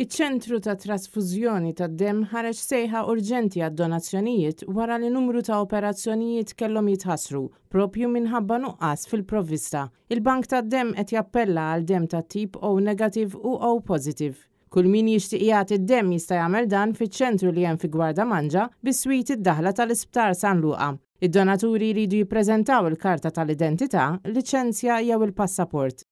Iċ-ċentru ta' trasfużjoni ta' dem ħareġ sejħa urġenti għad donazzjonijiet wara li numru ta' operazzjonijiet kellhom jitħassru propju minħabba nuqqas fil-provvista. Il-Bank ta' dem qed jappella għal dem ta' tip O negativ u O positiv. Kull min jixtieq jagħti id-dem jista' jagħmel dan fiċ-ċentru li hemm fi Gwarda Manġa bis-swit id-daħla tal-Isptar San Luqa. Id-donaturi jridu jippreżentaw il-karta tal-identità, liċenzja jew il-passaport.